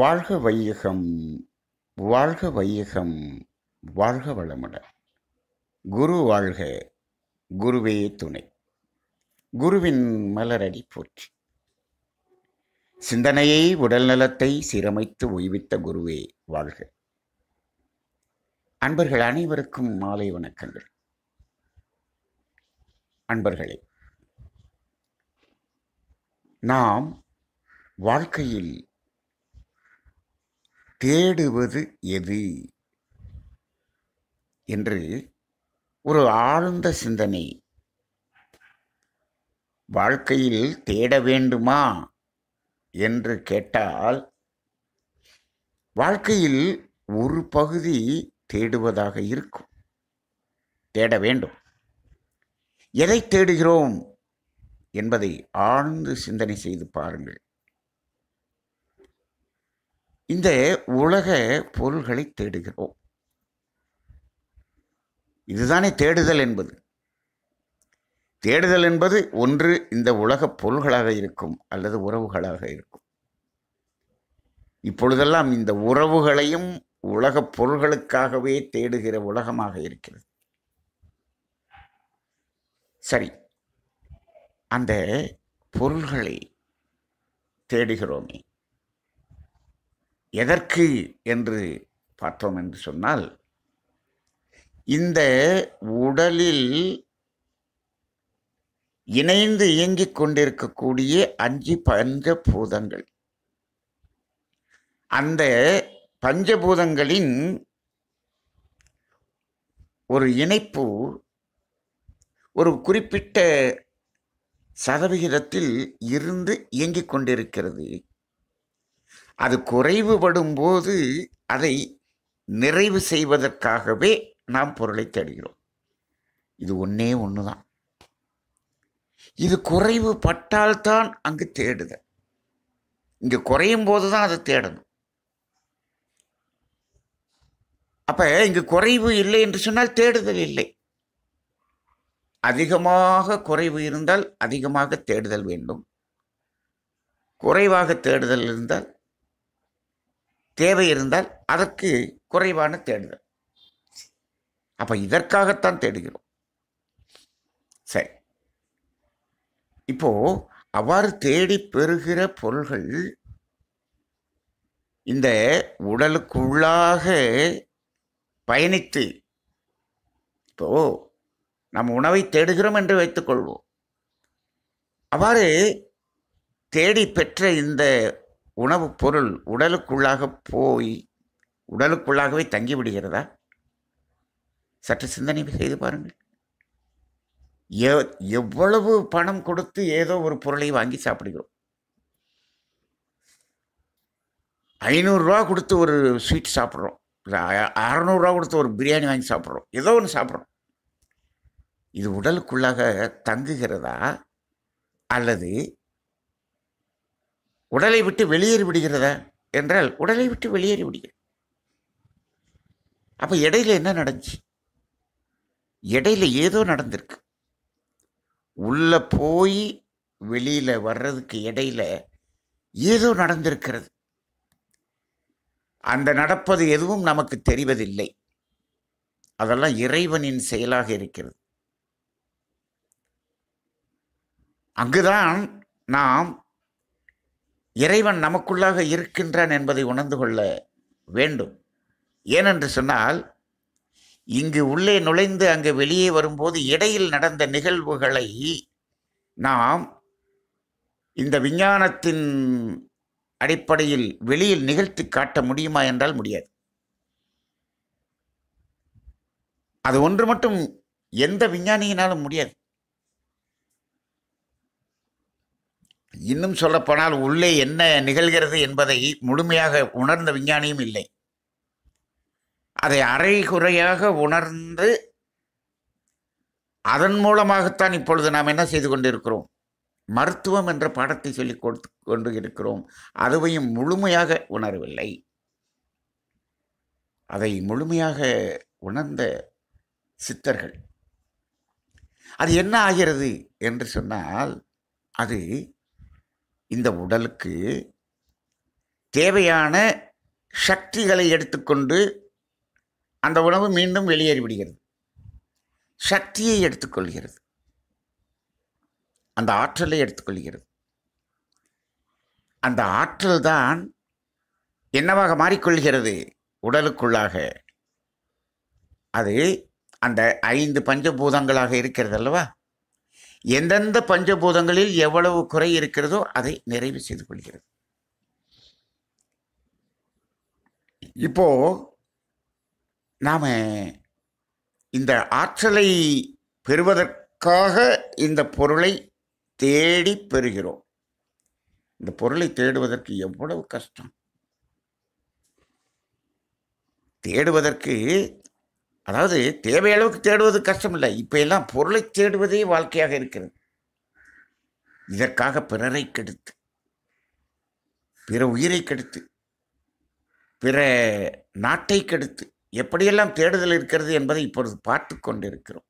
வாழ்க வையகம் வாழ்க வையகம் வாழ்க வளமுடன் குரு வாழ்க குருவே துணை குருவின் மலரடி போற்றி சிந்தனையை உடல் நலத்தை சீரமைத்து ஓய்வித்த குருவே வாழ்க அன்பர்கள் அனைவருக்கும் மாலை வணக்கங்கள் அன்பர்களே நாம் வாழ்க்கையில் தேடுவது எது என்று ஒரு ஆழ்ந்த சிந்தனை வாழ்க்கையில் தேட வேண்டுமா என்று கேட்டால் வாழ்க்கையில் ஒரு பகுதி தேடுவதாக இருக்கும் தேட வேண்டும் எதை தேடுகிறோம் என்பதை ஆழ்ந்து சிந்தனை செய்து பாருங்கள் இந்த உலக பொருள்களை தேடுகிறோம் இதுதானே தேடுதல் என்பது தேடுதல் என்பது ஒன்று இந்த உலக பொருள்களாக இருக்கும் அல்லது உறவுகளாக இருக்கும் இப்பொழுதெல்லாம் இந்த உறவுகளையும் உலகப் பொருள்களுக்காகவே தேடுகிற உலகமாக இருக்கிறது சரி அந்த பொருள்களை தேடுகிறோமே எதற்கு என்று பார்த்தோம் என்று சொன்னால் இந்த உடலில் இணைந்து இயங்கிக் கொண்டிருக்கக்கூடிய அஞ்சு பஞ்சபூதங்கள் அந்த பஞ்சபூதங்களின் ஒரு இணைப்பு ஒரு குறிப்பிட்ட சதவிகிதத்தில் இருந்து இயங்கிக் கொண்டிருக்கிறது அது குறைவுபடும் போது அதை நிறைவு செய்வதற்காகவே நாம் பொருளை தேடுகிறோம் இது ஒன்றே ஒன்று தான் இது குறைவு பட்டால்தான் அங்கு தேடுதல் இங்கே குறையும் போது தான் அதை தேடணும் அப்போ இங்கு குறைவு இல்லை என்று சொன்னால் தேடுதல் இல்லை அதிகமாக குறைவு இருந்தால் அதிகமாக தேடுதல் வேண்டும் குறைவாக தேடுதல் இருந்தால் தேவை இருந்தால் அதற்கு குறைவான தேடுதல் அப்போ இதற்காகத்தான் தேடுகிறோம் சரி இப்போ அவ்வாறு தேடி பெறுகிற பொருள்கள் இந்த உடலுக்குள்ளாக பயணித்து இப்போ நம் உணவை தேடுகிறோம் என்று வைத்துக்கொள்வோம் அவ்வாறு தேடி பெற்ற இந்த உணவுப் பொருள் உடலுக்குள்ளாக போய் உடலுக்குள்ளாகவே தங்கிவிடுகிறதா சற்று சிந்தனை செய்து பாருங்கள் எவ்வளவு பணம் கொடுத்து ஏதோ ஒரு பொருளை வாங்கி சாப்பிடுகிறோம் ஐநூறுரூவா கொடுத்து ஒரு ஸ்வீட் சாப்பிட்றோம் அறநூறுரூவா கொடுத்து ஒரு பிரியாணி வாங்கி சாப்பிட்றோம் ஏதோ ஒன்று சாப்பிட்றோம் இது உடலுக்குள்ளாக தங்குகிறதா அல்லது உடலை விட்டு வெளியேறி விடுகிறதா என்றால் உடலை விட்டு வெளியேறி விடுகிறது அப்போ இடையில என்ன நடந்துச்சு இடையில ஏதோ நடந்திருக்கு உள்ளே போய் வெளியில் வர்றதுக்கு இடையில ஏதோ நடந்திருக்கிறது அந்த நடப்பது எதுவும் நமக்கு தெரிவதில்லை அதெல்லாம் இறைவனின் செயலாக இருக்கிறது அங்குதான் நாம் இறைவன் நமக்குள்ளாக இருக்கின்றான் என்பதை உணர்ந்து கொள்ள வேண்டும் ஏனென்று சொன்னால் இங்கு உள்ளே நுழைந்து அங்கு வெளியே வரும்போது இடையில் நடந்த நிகழ்வுகளை நாம் இந்த விஞ்ஞானத்தின் அடிப்படையில் வெளியில் நிகழ்த்தி காட்ட முடியுமா என்றால் முடியாது அது ஒன்று மட்டும் எந்த விஞ்ஞானியினாலும் முடியாது இன்னும் சொல்லப்போனால் உள்ளே என்ன நிகழ்கிறது என்பதை முழுமையாக உணர்ந்த விஞ்ஞானியும் இல்லை அதை அரைகுறையாக உணர்ந்து அதன் மூலமாகத்தான் இப்பொழுது நாம் என்ன செய்து கொண்டிருக்கிறோம் மருத்துவம் என்ற பாடத்தை சொல்லிக் கொடுத்து கொண்டு இருக்கிறோம் அதுவையும் முழுமையாக உணரவில்லை அதை முழுமையாக உணர்ந்த சித்தர்கள் அது என்ன ஆகிறது என்று சொன்னால் அது இந்த உடலுக்கு தேவையான சக்திகளை எடுத்துக்கொண்டு அந்த உணவு மீண்டும் வெளியேறிவிடுகிறது சக்தியை எடுத்துக்கொள்கிறது அந்த ஆற்றலை எடுத்துக்கொள்கிறது அந்த ஆற்றல் தான் என்னவாக மாறிக்கொள்கிறது உடலுக்குள்ளாக அது அந்த ஐந்து பஞ்சபூதங்களாக இருக்கிறது அல்லவா எந்தெந்த பஞ்சபூதங்களில் எவ்வளவு குறை இருக்கிறதோ அதை நிறைவு செய்து கொள்கிறது இப்போ நாம் இந்த ஆற்றலை பெறுவதற்காக இந்த பொருளை தேடி பெறுகிறோம் இந்த பொருளை தேடுவதற்கு எவ்வளவு கஷ்டம் தேடுவதற்கு அதாவது தேவையளவுக்கு தேடுவது கஷ்டம் இல்லை இப்போ எல்லாம் பொருளை தேடுவதே வாழ்க்கையாக இருக்கிறது இதற்காக பிறரை கெடுத்து பிற உயிரை கெடுத்து பிற நாட்டை கெடுத்து எப்படியெல்லாம் தேடுதல் இருக்கிறது என்பதை இப்பொழுது பார்த்து கொண்டிருக்கிறோம்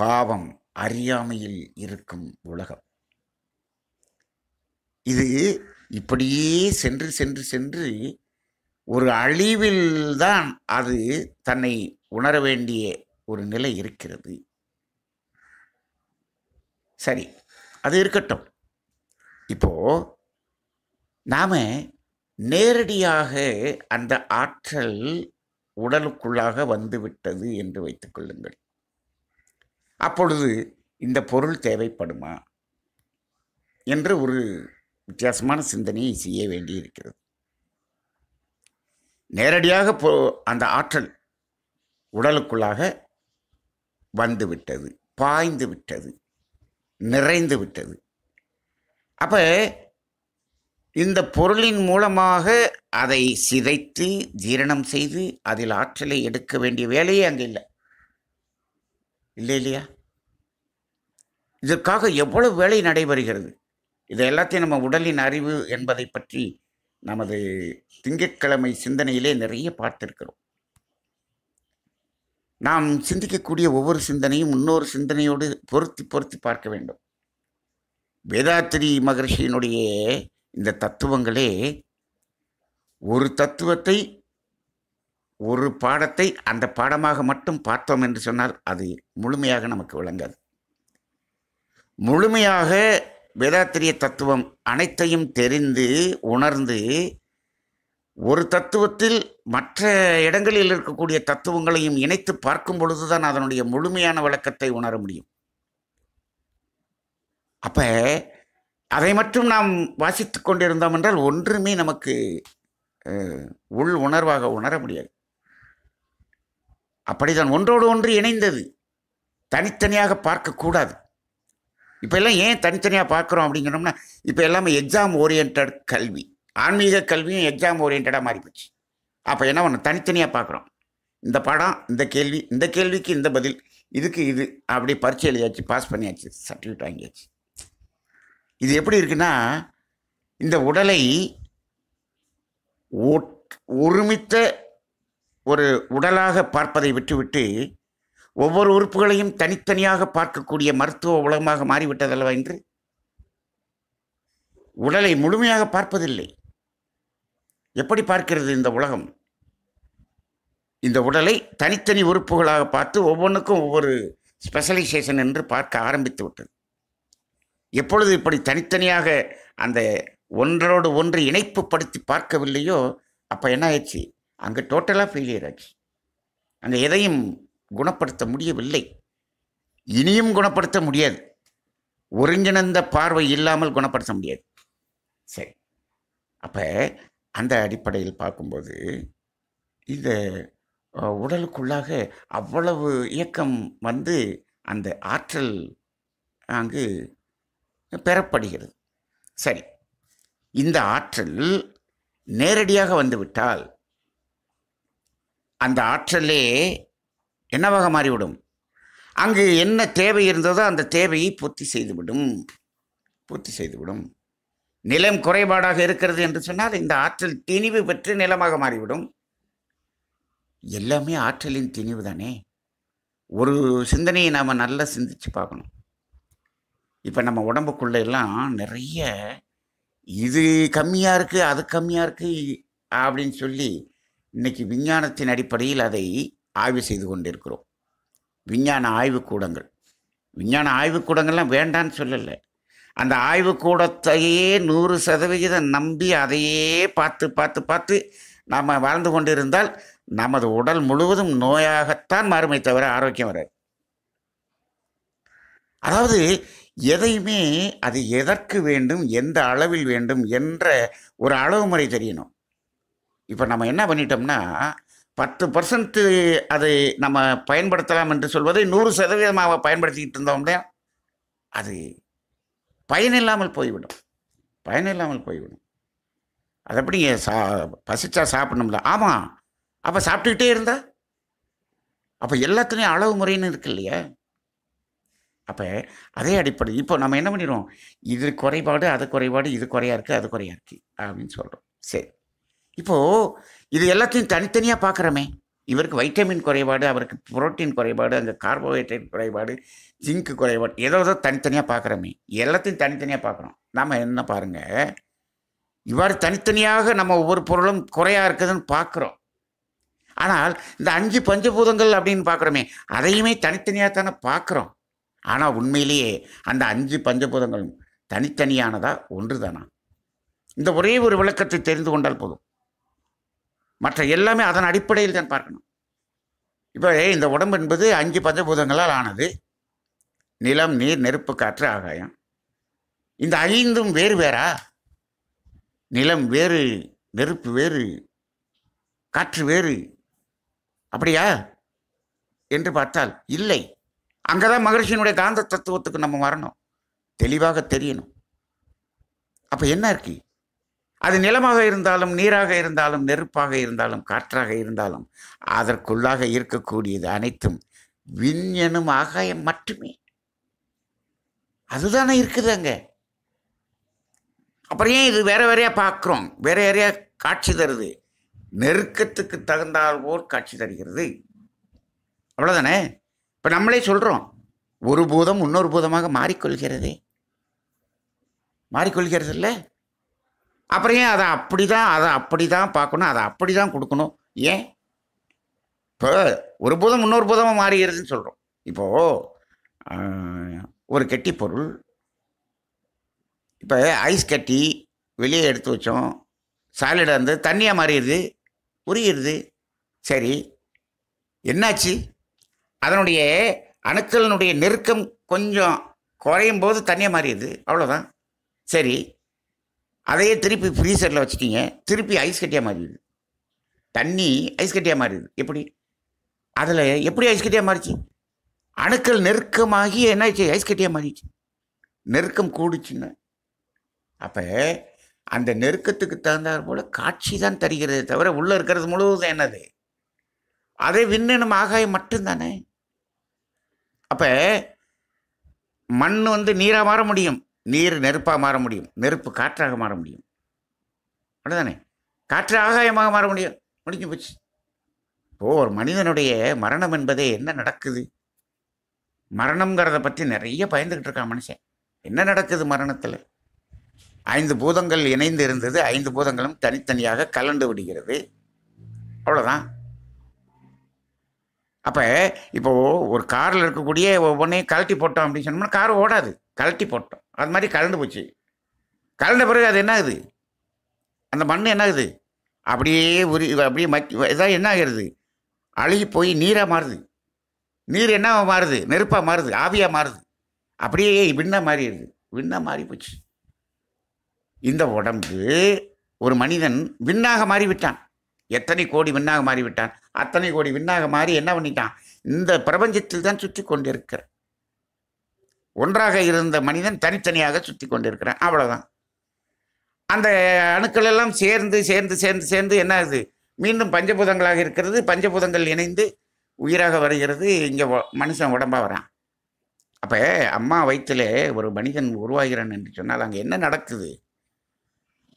பாவம் அறியாமையில் இருக்கும் உலகம் இது இப்படியே சென்று சென்று சென்று ஒரு அழிவில் தான் அது தன்னை உணர வேண்டிய ஒரு நிலை இருக்கிறது சரி அது இருக்கட்டும் இப்போ நாம் நேரடியாக அந்த ஆற்றல் உடலுக்குள்ளாக வந்துவிட்டது என்று வைத்துக்கொள்ளுங்கள் அப்பொழுது இந்த பொருள் தேவைப்படுமா என்று ஒரு வித்தியாசமான சிந்தனையை செய்ய வேண்டியிருக்கிறது நேரடியாக போ அந்த ஆற்றல் உடலுக்குள்ளாக வந்து விட்டது பாய்ந்து விட்டது நிறைந்து விட்டது அப்போ இந்த பொருளின் மூலமாக அதை சிதைத்து ஜீரணம் செய்து அதில் ஆற்றலை எடுக்க வேண்டிய வேலையே அங்கே இல்லை இல்லை இல்லையா இதற்காக எவ்வளவு வேலை நடைபெறுகிறது இது எல்லாத்தையும் நம்ம உடலின் அறிவு என்பதை பற்றி நமது திங்கட்கிழமை சிந்தனையிலே நிறைய பார்த்திருக்கிறோம் நாம் சிந்திக்கக்கூடிய ஒவ்வொரு சிந்தனையும் இன்னொரு சிந்தனையோடு பொருத்தி பொருத்தி பார்க்க வேண்டும் வேதாத்திரி மகர்ஷியினுடைய இந்த தத்துவங்களே ஒரு தத்துவத்தை ஒரு பாடத்தை அந்த பாடமாக மட்டும் பார்த்தோம் என்று சொன்னால் அது முழுமையாக நமக்கு விளங்காது முழுமையாக வேதாத்திரிய தத்துவம் அனைத்தையும் தெரிந்து உணர்ந்து ஒரு தத்துவத்தில் மற்ற இடங்களில் இருக்கக்கூடிய தத்துவங்களையும் இணைத்து பார்க்கும் பொழுதுதான் அதனுடைய முழுமையான விளக்கத்தை உணர முடியும் அப்போ அதை மட்டும் நாம் வாசித்து கொண்டிருந்தோம் என்றால் ஒன்றுமே நமக்கு உள் உணர்வாக உணர முடியாது அப்படிதான் ஒன்றோடு ஒன்று இணைந்தது தனித்தனியாக பார்க்கக்கூடாது இப்போ எல்லாம் ஏன் தனித்தனியாக பார்க்குறோம் அப்படிங்கிறோம்னா இப்போ எல்லாமே எக்ஸாம் ஓரியன்ட் கல்வி ஆன்மீக கல்வியும் எக்ஸாம் ஓரியன்டாக மாறி போச்சு அப்போ என்ன ஒன்று தனித்தனியாக பார்க்குறோம் இந்த படம் இந்த கேள்வி இந்த கேள்விக்கு இந்த பதில் இதுக்கு இது அப்படி பரிச்சை எழுதியாச்சு பாஸ் பண்ணியாச்சு சர்டிஃபிகேட் வாங்கியாச்சு இது எப்படி இருக்குன்னா இந்த உடலை ஒருமித்த ஒரு உடலாக பார்ப்பதை விட்டுவிட்டு ஒவ்வொரு உறுப்புகளையும் தனித்தனியாக பார்க்கக்கூடிய மருத்துவ உலகமாக மாறிவிட்டதல்லவா என்று உடலை முழுமையாக பார்ப்பதில்லை எப்படி பார்க்கிறது இந்த உலகம் இந்த உடலை தனித்தனி உறுப்புகளாக பார்த்து ஒவ்வொன்றுக்கும் ஒவ்வொரு ஸ்பெஷலைசேஷன் என்று பார்க்க ஆரம்பித்து விட்டது எப்பொழுது இப்படி தனித்தனியாக அந்த ஒன்றோடு ஒன்று இணைப்புப்படுத்தி பார்க்கவில்லையோ அப்போ என்ன ஆயிடுச்சு அங்கே டோட்டலாக ஃபெயிலியர் ஆச்சு அங்கே எதையும் குணப்படுத்த முடியவில்லை இனியும் குணப்படுத்த முடியாது ஒருங்கிணைந்த பார்வை இல்லாமல் குணப்படுத்த முடியாது சரி அப்போ அந்த அடிப்படையில் பார்க்கும்போது இந்த உடலுக்குள்ளாக அவ்வளவு இயக்கம் வந்து அந்த ஆற்றல் அங்கு பெறப்படுகிறது சரி இந்த ஆற்றல் நேரடியாக வந்துவிட்டால் அந்த ஆற்றலே என்னவாக மாறிவிடும் அங்கு என்ன தேவை இருந்ததோ அந்த தேவையை பூர்த்தி செய்துவிடும் பூர்த்தி செய்துவிடும் நிலம் குறைபாடாக இருக்கிறது என்று சொன்னால் இந்த ஆற்றல் திணிவு பெற்று நிலமாக மாறிவிடும் எல்லாமே ஆற்றலின் திணிவு தானே ஒரு சிந்தனையை நாம் நல்லா சிந்திச்சு பார்க்கணும் இப்போ நம்ம உடம்புக்குள்ள எல்லாம் நிறைய இது கம்மியாக இருக்குது அது கம்மியாக இருக்குது அப்படின்னு சொல்லி இன்றைக்கி விஞ்ஞானத்தின் அடிப்படையில் அதை ஆய்வு செய்து கொண்டிருக்கிறோம் விஞ்ஞான ஆய்வுக்கூடங்கள் விஞ்ஞான ஆய்வுக்கூடங்கள்லாம் வேண்டான்னு சொல்லலை அந்த ஆய்வுக்கூடத்தையே நூறு சதவிகிதம் நம்பி அதையே பார்த்து பார்த்து பார்த்து நாம் வாழ்ந்து கொண்டிருந்தால் நமது உடல் முழுவதும் நோயாகத்தான் மாறுமே தவிர ஆரோக்கியம் வராது அதாவது எதையுமே அது எதற்கு வேண்டும் எந்த அளவில் வேண்டும் என்ற ஒரு அளவு முறை தெரியணும் இப்போ நம்ம என்ன பண்ணிட்டோம்னா பத்து பர்சன்ட்டு அதை நம்ம பயன்படுத்தலாம் என்று சொல்வதை நூறு சதவீதமாக பயன்படுத்திக்கிட்டு இருந்தோம்னா அது பயனில்லாமல் போய்விடும் பயனில்லாமல் போய்விடும் அது எப்படிங்க சா பசிச்சா சாப்பிடணும்ல ஆமாம் அப்போ சாப்பிட்டுக்கிட்டே இருந்தா அப்போ எல்லாத்துலேயும் அளவு முறைன்னு இருக்கு இல்லையா அப்போ அதே அடிப்படை இப்போ நம்ம என்ன பண்ணிடுவோம் இது குறைபாடு அது குறைபாடு இது குறையா இருக்குது அது குறையா இருக்குது அப்படின்னு சொல்கிறோம் சரி இப்போ இது எல்லாத்தையும் தனித்தனியாக பார்க்குறோமே இவருக்கு வைட்டமின் குறைபாடு அவருக்கு புரோட்டீன் குறைபாடு அங்கே கார்போஹைட்ரேட் குறைபாடு ஜிங்க் குறைபாடு ஏதோ ஏதோ தனித்தனியாக பார்க்குறோமே எல்லாத்தையும் தனித்தனியாக பார்க்குறோம் நாம் என்ன பாருங்கள் இவ்வாறு தனித்தனியாக நம்ம ஒவ்வொரு பொருளும் குறையாக இருக்குதுன்னு பார்க்குறோம் ஆனால் இந்த அஞ்சு பஞ்சபூதங்கள் அப்படின்னு பார்க்குறோமே அதையுமே தனித்தனியாக தானே பார்க்குறோம் ஆனால் உண்மையிலேயே அந்த அஞ்சு பஞ்சபூதங்களும் தனித்தனியானதா ஒன்று தானா இந்த ஒரே ஒரு விளக்கத்தை தெரிந்து கொண்டால் போதும் மற்ற எல்லாமே அதன் அடிப்படையில் தான் பார்க்கணும் இப்போ இந்த உடம்பு என்பது அஞ்சு பஞ்சபூதங்களால் ஆனது நிலம் நீர் நெருப்பு காற்று ஆகாயம் இந்த ஐந்தும் வேறு வேறா நிலம் வேறு நெருப்பு வேறு காற்று வேறு அப்படியா என்று பார்த்தால் இல்லை அங்கே தான் மகர்ஷியினுடைய காந்த தத்துவத்துக்கு நம்ம வரணும் தெளிவாக தெரியணும் அப்போ என்ன இருக்குது அது நிலமாக இருந்தாலும் நீராக இருந்தாலும் நெருப்பாக இருந்தாலும் காற்றாக இருந்தாலும் அதற்குள்ளாக இருக்கக்கூடியது அனைத்தும் விஞ்ஞனும் ஆகாயம் மட்டுமே அதுதானே இருக்குது அங்கே அப்புறம் ஏன் இது வேற வேறையாக பார்க்குறோம் வேற வேறையாக காட்சி தருது நெருக்கத்துக்கு தகுந்தால் போல் காட்சி தருகிறது அவ்வளோதானே இப்போ நம்மளே சொல்கிறோம் ஒரு பூதம் இன்னொரு பூதமாக மாறிக்கொள்கிறது மாறிக்கொள்கிறது இல்லை அப்புறம் ஏன் அதை அப்படி தான் அதை அப்படி தான் பார்க்கணும் அதை அப்படி தான் கொடுக்கணும் ஏன் இப்போ ஒரு பூதம் இன்னொரு பூதமாக மாறுகிறதுன்னு சொல்கிறோம் இப்போது ஒரு கெட்டி பொருள் இப்போ ஐஸ் கட்டி வெளியே எடுத்து வச்சோம் சாலிடாக இருந்து தண்ணியாக மாறிடுது உரியுது சரி என்னாச்சு அதனுடைய அணுக்களினுடைய நெருக்கம் கொஞ்சம் குறையும் போது தண்ணியாக மாறிடுது அவ்வளோதான் சரி அதையே திருப்பி ஃப்ரீசரில் வச்சுட்டீங்க திருப்பி ஐஸ் கட்டியாக மாறிடுது தண்ணி ஐஸ் கட்டியாக மாறிடுது எப்படி அதில் எப்படி ஐஸ் கட்டியாக மாறிச்சு அணுக்கள் நெருக்கமாகி என்னாச்சு ஐஸ் கட்டியாக மாறிச்சு நெருக்கம் கூடுச்சுன்னு அப்போ அந்த நெருக்கத்துக்கு தகுந்தாற் போல் காட்சி தான் தருகிறது தவிர உள்ளே இருக்கிறது முழுவதும் என்னது அதே விண்ணினம் ஆகாயம் மட்டும்தானே அப்போ மண் வந்து நீராக மாற முடியும் நீர் நெருப்பாக மாற முடியும் நெருப்பு காற்றாக மாற முடியும் அப்படிதானே காற்று ஆகாயமாக மாற முடியும் முடிஞ்சு போச்சு இப்போது ஒரு மனிதனுடைய மரணம் என்பதே என்ன நடக்குது மரணங்கிறத பற்றி நிறைய பயந்துக்கிட்டு இருக்கான் மனுஷன் என்ன நடக்குது மரணத்தில் ஐந்து பூதங்கள் இணைந்து இருந்தது ஐந்து பூதங்களும் தனித்தனியாக கலண்டு விடுகிறது அவ்வளோதான் அப்போ இப்போது ஒரு காரில் இருக்கக்கூடிய ஒவ்வொன்றையும் கழட்டி போட்டோம் அப்படின்னு சொன்னோம்னா கார் ஓடாது கழட்டி போட்டோம் அது மாதிரி கலந்து போச்சு கலந்த பிறகு அது என்ன ஆகுது அந்த மண் என்ன ஆகுது அப்படியே உரி அப்படியே மக்கி இதாக என்ன ஆகிறது அழுகி போய் நீராக மாறுது நீர் என்ன மாறுது நெருப்பாக மாறுது ஆவியாக மாறுது அப்படியே விண்ணாக மாறிடுது விண்ணாக மாறி போச்சு இந்த உடம்பு ஒரு மனிதன் விண்ணாக மாறிவிட்டான் எத்தனை கோடி விண்ணாக மாறிவிட்டான் அத்தனை கோடி விண்ணாக மாறி என்ன பண்ணிட்டான் இந்த பிரபஞ்சத்தில் தான் சுற்றி கொண்டிருக்கிறான் ஒன்றாக இருந்த மனிதன் தனித்தனியாக சுற்றி கொண்டிருக்கிறான் அவ்வளோதான் அந்த அணுக்கள் எல்லாம் சேர்ந்து சேர்ந்து சேர்ந்து சேர்ந்து என்ன ஆகுது மீண்டும் பஞ்சபூதங்களாக இருக்கிறது பஞ்சபூதங்கள் இணைந்து உயிராக வருகிறது இங்கே மனுஷன் உடம்பாக வரான் அப்போ அம்மா வயிற்றுல ஒரு மனிதன் உருவாகிறான் என்று சொன்னால் அங்கே என்ன நடக்குது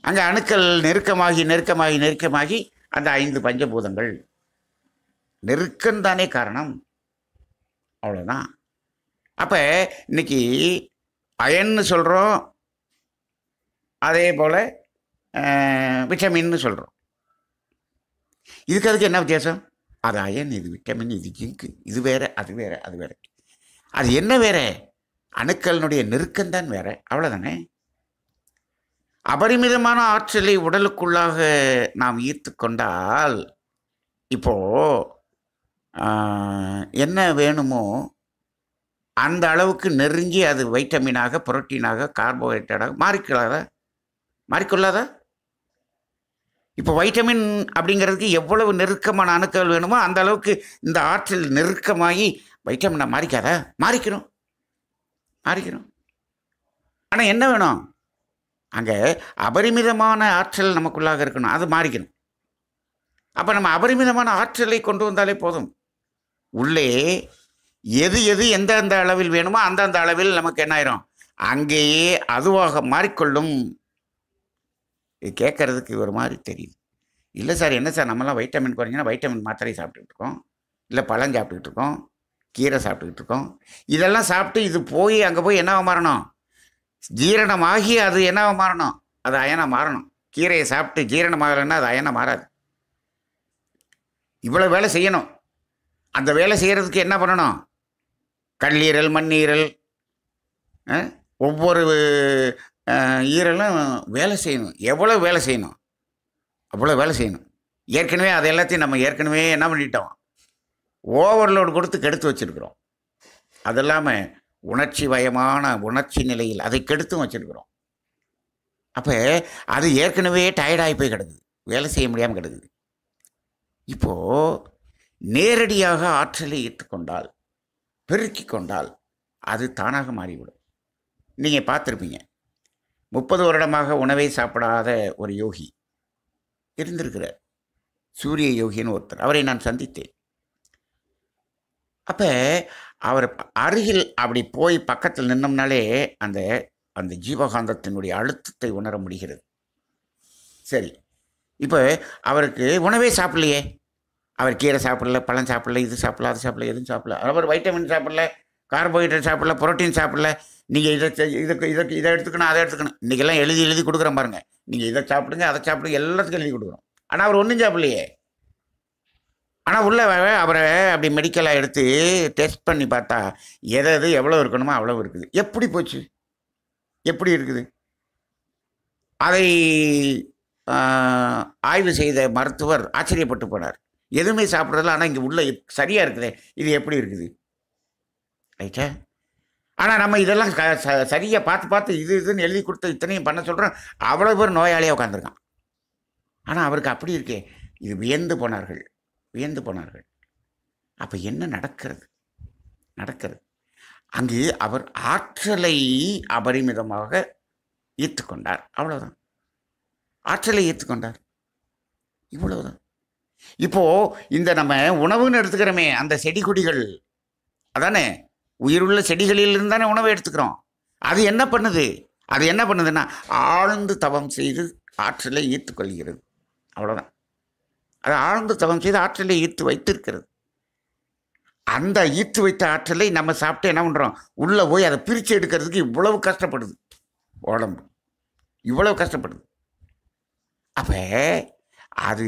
அங்கே அணுக்கள் நெருக்கமாகி நெருக்கமாகி நெருக்கமாகி அந்த ஐந்து பஞ்சபூதங்கள் தானே காரணம் அவ்வளோதான் அப்போ இன்னைக்கு அயன்னு சொல்கிறோம் அதே போல் விட்டமின்னு சொல்கிறோம் இதுக்கு அதுக்கு என்ன வித்தியாசம் அது அயன் இது விட்டமின் இது ஜிங்கு இது வேறு அது வேறு அது வேறு அது என்ன வேறு அணுக்களினுடைய நெருக்கம்தான் வேறு அவ்வளோதானே அபரிமிதமான ஆற்றலை உடலுக்குள்ளாக நாம் ஈர்த்து கொண்டால் இப்போது என்ன வேணுமோ அந்த அளவுக்கு நெருங்கி அது வைட்டமினாக புரோட்டீனாக கார்போஹைட்ரேட்டாக மாறிக்கொள்ளாதா மாறிக்கொள்ளாதா இப்போ வைட்டமின் அப்படிங்கிறதுக்கு எவ்வளவு நெருக்கமான அணுக்கள் வேணுமோ அந்த அளவுக்கு இந்த ஆற்றல் நெருக்கமாகி வைட்டமினை மாறிக்காதா மாறிக்கணும் மாறிக்கிறோம் ஆனால் என்ன வேணும் அங்கே அபரிமிதமான ஆற்றல் நமக்குள்ளாக இருக்கணும் அது மாறிக்கணும் அப்போ நம்ம அபரிமிதமான ஆற்றலை கொண்டு வந்தாலே போதும் உள்ளே எது எது எந்தெந்த அளவில் வேணுமோ அந்தந்த அளவில் நமக்கு என்ன ஆயிரும் அங்கேயே அதுவாக மாறிக்கொள்ளும் இது கேட்கறதுக்கு ஒரு மாதிரி தெரியுது இல்லை சார் என்ன சார் நம்மளாம் வைட்டமின் குறைஞ்சினா வைட்டமின் மாத்திரை சாப்பிட்டுக்கிட்டு இருக்கோம் இல்லை பழம் சாப்பிட்டுக்கிட்டு இருக்கோம் கீரை சாப்பிட்டுக்கிட்டு இருக்கோம் இதெல்லாம் சாப்பிட்டு இது போய் அங்கே போய் என்ன மாறணும் ஜீரணமாகி அது என்னவாக மாறணும் அது அயனாக மாறணும் கீரையை சாப்பிட்டு ஜீரணமாகலைன்னா அது அயனாக மாறாது இவ்வளோ வேலை செய்யணும் அந்த வேலை செய்கிறதுக்கு என்ன பண்ணணும் கல்லீரல் மண்ணீரல் ஒவ்வொரு ஈரலும் வேலை செய்யணும் எவ்வளோ வேலை செய்யணும் அவ்வளோ வேலை செய்யணும் ஏற்கனவே அதை எல்லாத்தையும் நம்ம ஏற்கனவே என்ன பண்ணிட்டோம் ஓவர்லோடு கொடுத்து கெடுத்து வச்சுருக்குறோம் அது இல்லாமல் உணர்ச்சி வயமான உணர்ச்சி நிலையில் அதை கெடுத்தும் வச்சுருக்குறோம் அப்போ அது ஏற்கனவே டயர்டாகி போய் கிடக்குது வேலை செய்ய முடியாமல் கிடக்குது இப்போது நேரடியாக ஆற்றலை ஈர்த்துக்கொண்டால் பெருக்கி கொண்டால் அது தானாக மாறிவிடும் நீங்கள் பார்த்துருப்பீங்க முப்பது வருடமாக உணவை சாப்பிடாத ஒரு யோகி இருந்திருக்கிறார் சூரிய யோகின்னு ஒருத்தர் அவரை நான் சந்தித்தேன் அப்போ அவர் அருகில் அப்படி போய் பக்கத்தில் நின்னோம்னாலே அந்த அந்த ஜீவகாந்தத்தினுடைய அழுத்தத்தை உணர முடிகிறது சரி இப்போ அவருக்கு உணவே சாப்பிடலையே அவர் கீரை சாப்பிடல பழம் சாப்பிடல இது சாப்பிடல அது சாப்பிடல எதுவும் சாப்பிடல அவர் வைட்டமின் சாப்பிடல கார்போஹைட்ரேட் சாப்பிடல ப்ரோட்டீன் சாப்பிடல நீங்கள் இதை இதுக்கு இதற்கு இதை எடுத்துக்கணும் அதை எடுத்துக்கணும் இன்றைக்கெல்லாம் எழுதி எழுதி கொடுக்குறேன் பாருங்கள் நீங்கள் இதை சாப்பிடுங்க அதை சாப்பிடுங்க எல்லாத்துக்கும் எழுதி கொடுக்குறோம் ஆனால் அவர் ஒன்றும் சாப்பிடலையே ஆனால் உள்ள அவரை அப்படி மெடிக்கலாக எடுத்து டெஸ்ட் பண்ணி பார்த்தா எதை எது எவ்வளோ இருக்கணுமோ அவ்வளோ இருக்குது எப்படி போச்சு எப்படி இருக்குது அதை ஆய்வு செய்த மருத்துவர் ஆச்சரியப்பட்டு போனார் எதுவுமே சாப்பிட்றதில்ல ஆனால் இங்கே உள்ள சரியாக இருக்குது இது எப்படி இருக்குது ரைட்டா ஆனால் நம்ம இதெல்லாம் க ச சரியாக பார்த்து பார்த்து இது இதுன்னு எழுதி கொடுத்து இத்தனையும் பண்ண சொல்கிறோம் அவ்வளோ பேர் நோயாளியாக உட்காந்துருக்கான் ஆனால் அவருக்கு அப்படி இருக்கே இது வியந்து போனார்கள் வியந்து போனார்கள் அப்போ என்ன நடக்கிறது நடக்கிறது அங்கு அவர் ஆற்றலை அபரிமிதமாக ஈர்த்துக்கொண்டார் அவ்வளோதான் ஆற்றலை ஈர்த்துக்கொண்டார் இவ்வளோதான் இப்போது இந்த நம்ம உணவுன்னு எடுத்துக்கிறோமே அந்த செடி கொடிகள் அதானே உயிருள்ள செடிகளிலிருந்து தானே உணவை எடுத்துக்கிறோம் அது என்ன பண்ணுது அது என்ன பண்ணுதுன்னா ஆழ்ந்து தவம் செய்து ஆற்றலை ஈர்த்துக்கொள்கிறது அவ்வளோதான் அது ஆழ்ந்து தவம் செய்து ஆற்றலை ஈர்த்து வைத்திருக்கிறது அந்த ஈர்த்து வைத்த ஆற்றலை நம்ம சாப்பிட்டு என்ன பண்ணுறோம் உள்ளே போய் அதை பிரித்து எடுக்கிறதுக்கு இவ்வளவு கஷ்டப்படுது உடம்பு இவ்வளவு கஷ்டப்படுது அப்போ அது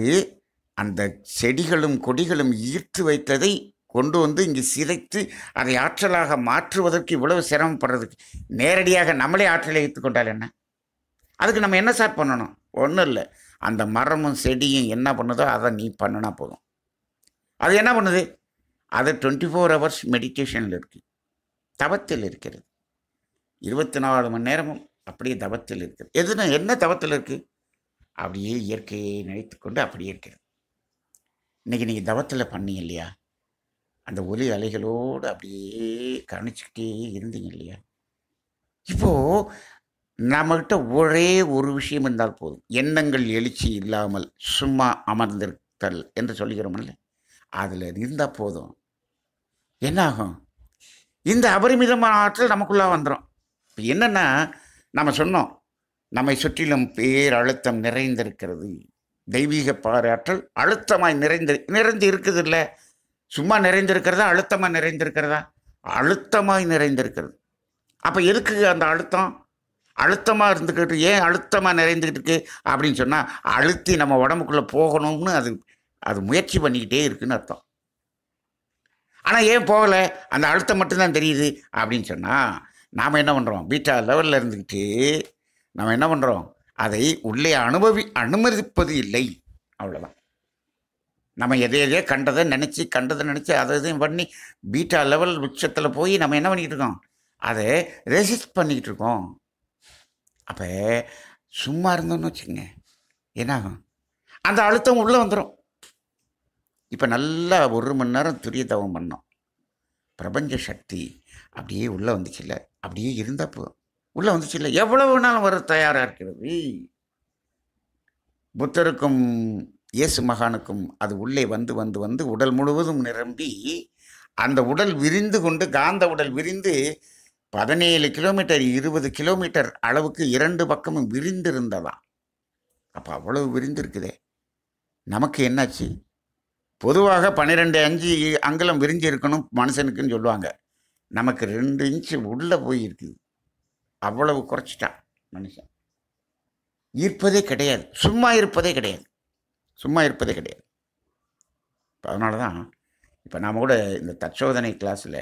அந்த செடிகளும் கொடிகளும் ஈர்த்து வைத்ததை கொண்டு வந்து இங்கு சிதைத்து அதை ஆற்றலாக மாற்றுவதற்கு இவ்வளவு சிரமப்படுறதுக்கு நேரடியாக நம்மளே ஆற்றலை ஏற்றுக்கொண்டால் என்ன அதுக்கு நம்ம என்ன சார் பண்ணணும் ஒன்றும் இல்லை அந்த மரமும் செடியும் என்ன பண்ணுதோ அதை நீ பண்ணினா போதும் அது என்ன பண்ணுது அது டுவெண்ட்டி ஃபோர் ஹவர்ஸ் மெடிடேஷனில் இருக்குது தவத்தில் இருக்கிறது இருபத்தி நாலு மணி நேரமும் அப்படியே தவத்தில் இருக்குது எதுனா என்ன தவத்தில் இருக்குது அப்படியே இயற்கையை நினைத்து கொண்டு அப்படியே இருக்கிறது இன்றைக்கி நீங்கள் தவத்தில் பண்ணீங்க இல்லையா அந்த ஒலி அலைகளோடு அப்படியே கவனிச்சுக்கிட்டே இருந்தீங்க இல்லையா இப்போது நம்மகிட்ட ஒரே ஒரு விஷயம் இருந்தால் போதும் எண்ணங்கள் எழுச்சி இல்லாமல் சும்மா அமர்ந்திருத்தல் என்று சொல்லுகிறோம்ல அதில் இருந்தால் போதும் என்னாகும் இந்த அபரிமிதமான ஆற்றல் நமக்குள்ளே வந்துடும் இப்போ என்னென்னா நம்ம சொன்னோம் நம்மை சுற்றிலும் பேரழுத்தம் நிறைந்திருக்கிறது தெய்வீக பாராற்றல் அழுத்தமாய் நிறைந்து நிறைந்து இருக்குது இல்லை சும்மா நிறைந்திருக்கிறதா அழுத்தமாக நிறைந்திருக்கிறதா அழுத்தமாய் நிறைந்திருக்கிறது அப்போ எதுக்கு அந்த அழுத்தம் அழுத்தமாக இருந்துக்கிட்டு ஏன் அழுத்தமாக நிறைந்துக்கிட்டு இருக்கு அப்படின்னு சொன்னால் அழுத்தி நம்ம உடம்புக்குள்ளே போகணும்னு அது அது முயற்சி பண்ணிக்கிட்டே இருக்குன்னு அர்த்தம் ஆனால் ஏன் போகலை அந்த அழுத்தம் மட்டும்தான் தெரியுது அப்படின்னு சொன்னால் நாம் என்ன பண்ணுறோம் பீட்டா லெவலில் இருந்துக்கிட்டு நம்ம என்ன பண்ணுறோம் அதை உள்ளே அனுபவி அனுமதிப்பது இல்லை அவ்வளோதான் நம்ம எதை எதையோ கண்டதை நினச்சி கண்டதை நினச்சி அதை இதையும் பண்ணி பீட்டா லெவல் உச்சத்தில் போய் நம்ம என்ன பண்ணிக்கிட்டு இருக்கோம் அதை ரெசிஸ்ட் பண்ணிக்கிட்டு இருக்கோம் அப்போ சும்மா இருந்தோம்னு வச்சுக்கோங்க என்னாகும் அந்த அழுத்தம் உள்ளே வந்துடும் இப்போ நல்லா ஒரு மணி நேரம் துரிய தவம் பண்ணோம் பிரபஞ்ச சக்தி அப்படியே உள்ளே வந்துச்சுல்ல அப்படியே இருந்தால் போதும் உள்ளே வந்துச்சு இல்லை எவ்வளவு வேணாலும் வர தயாராக இருக்கிறது புத்தருக்கும் இயேசு மகானுக்கும் அது உள்ளே வந்து வந்து வந்து உடல் முழுவதும் நிரம்பி அந்த உடல் விரிந்து கொண்டு காந்த உடல் விரிந்து பதினேழு கிலோமீட்டர் இருபது கிலோமீட்டர் அளவுக்கு இரண்டு பக்கமும் விரிந்திருந்ததாம் அப்போ அவ்வளவு விரிந்திருக்குதே நமக்கு என்னாச்சு பொதுவாக பன்னிரெண்டு அஞ்சு அங்குலம் விரிஞ்சு இருக்கணும் மனுஷனுக்குன்னு சொல்லுவாங்க நமக்கு ரெண்டு இன்ச்சு உள்ளே போயிருக்குது அவ்வளவு குறைச்சிட்டான் மனுஷன் ஈர்ப்பதே கிடையாது சும்மா இருப்பதே கிடையாது சும்மா இருப்பதே கிடையாது இப்போ அதனால தான் இப்போ நாம் கூட இந்த தற்சோதனை கிளாஸில்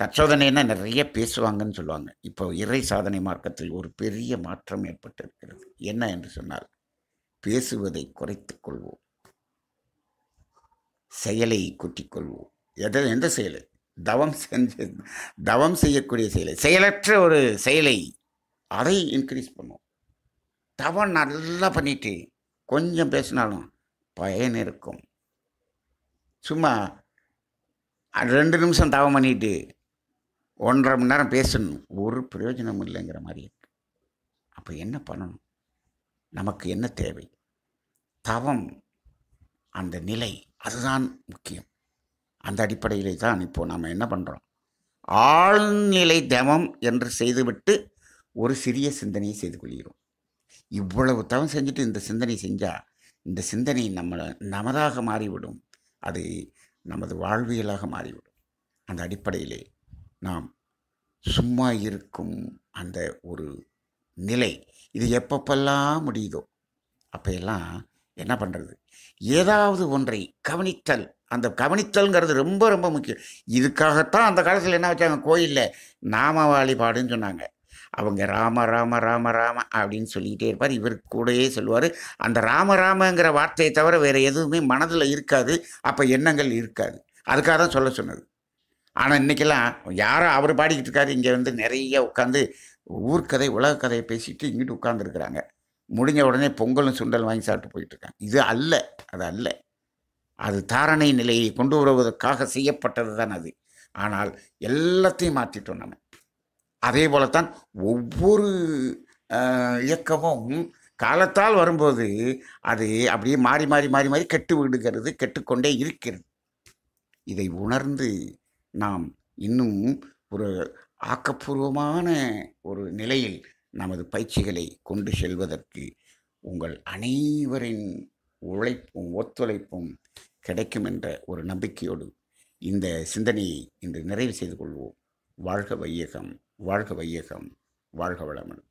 தற்சோதனைன்னா நிறைய பேசுவாங்கன்னு சொல்லுவாங்க இப்போ இறை சாதனை மார்க்கத்தில் ஒரு பெரிய மாற்றம் ஏற்பட்டிருக்கிறது என்ன என்று சொன்னால் பேசுவதை குறைத்துக் கொள்வோம் செயலை கொட்டிக்கொள்வோம் எதை எந்த செயல் தவம் செஞ்சு தவம் செய்யக்கூடிய செயலை செயலற்ற ஒரு செயலை அதை இன்க்ரீஸ் பண்ணும் தவம் நல்லா பண்ணிட்டு கொஞ்சம் பேசினாலும் பயன் இருக்கும் சும்மா ரெண்டு நிமிஷம் தவம் பண்ணிட்டு ஒன்றரை மணி நேரம் பேசணும் ஒரு பிரயோஜனம் இல்லைங்கிற மாதிரி இருக்கு அப்போ என்ன பண்ணணும் நமக்கு என்ன தேவை தவம் அந்த நிலை அதுதான் முக்கியம் அந்த அடிப்படையிலே தான் இப்போது நாம் என்ன பண்ணுறோம் ஆழ்நிலை தவம் என்று செய்துவிட்டு ஒரு சிறிய சிந்தனையை செய்து கொள்கிறோம் இவ்வளவு தவம் செஞ்சுட்டு இந்த சிந்தனை செஞ்சால் இந்த சிந்தனை நம்மளை நமதாக மாறிவிடும் அது நமது வாழ்வியலாக மாறிவிடும் அந்த அடிப்படையிலே நாம் சும்மா இருக்கும் அந்த ஒரு நிலை இது எப்பப்பெல்லாம் முடியுதோ அப்போ எல்லாம் என்ன பண்ணுறது ஏதாவது ஒன்றை கவனித்தல் அந்த கவனித்தல்ங்கிறது ரொம்ப ரொம்ப முக்கியம் இதுக்காகத்தான் அந்த காலத்தில் என்ன வச்சாங்க கோயிலில் நாம வழிபாடுன்னு சொன்னாங்க அவங்க ராம ராம ராம ராம அப்படின்னு சொல்லிக்கிட்டே இருப்பார் இவர் கூடயே சொல்லுவார் அந்த ராம ராமங்கிற வார்த்தையை தவிர வேறு எதுவுமே மனதில் இருக்காது அப்போ எண்ணங்கள் இருக்காது அதுக்காக தான் சொல்ல சொன்னது ஆனால் இன்றைக்கெல்லாம் யாரோ அவர் பாடிக்கிட்டு இருக்காரு இங்கே வந்து நிறைய உட்காந்து ஊர்க்கதை உலகக்கதையை பேசிட்டு இங்கிட்டு உட்காந்துருக்குறாங்க முடிஞ்ச உடனே பொங்கலும் சுண்டல் வாங்கி சாப்பிட்டு போயிட்டுருக்காங்க இது அல்ல அது அல்ல அது தாரணை நிலையை கொண்டு வருவதற்காக செய்யப்பட்டது தான் அது ஆனால் எல்லாத்தையும் மாற்றிட்டோம் நம்ம அதே போலத்தான் ஒவ்வொரு இயக்கமும் காலத்தால் வரும்போது அது அப்படியே மாறி மாறி மாறி மாறி கெட்டு விடுகிறது கெட்டுக்கொண்டே இருக்கிறது இதை உணர்ந்து நாம் இன்னும் ஒரு ஆக்கப்பூர்வமான ஒரு நிலையில் நமது பயிற்சிகளை கொண்டு செல்வதற்கு உங்கள் அனைவரின் உழைப்பும் ஒத்துழைப்பும் கிடைக்கும் என்ற ஒரு நம்பிக்கையோடு இந்த சிந்தனையை இன்று நிறைவு செய்து கொள்வோம் வாழ்க வையகம் வாழ்க வையகம் வாழ்க வளமன்